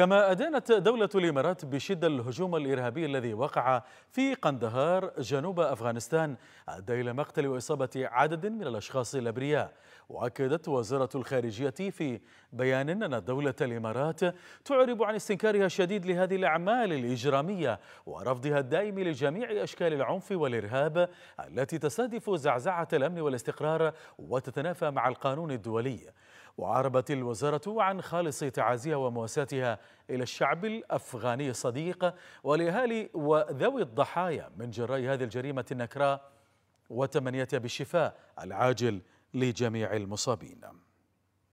كما أدانت دولة الإمارات بشدة الهجوم الإرهابي الذي وقع في قندهار جنوب أفغانستان أدى إلى مقتل وإصابة عدد من الأشخاص الأبرياء وأكدت وزارة الخارجية في بيان أن دولة الإمارات تعرب عن استنكارها الشديد لهذه الأعمال الإجرامية ورفضها الدائم لجميع أشكال العنف والإرهاب التي تستهدف زعزعة الأمن والاستقرار وتتنافى مع القانون الدولي وعربت الوزارة عن خالص تعازيها ومواساتها إلى الشعب الأفغاني الصديق ولأهالي وذوي الضحايا من جراء هذه الجريمة النكراء وتمنيتها بالشفاء العاجل لجميع المصابين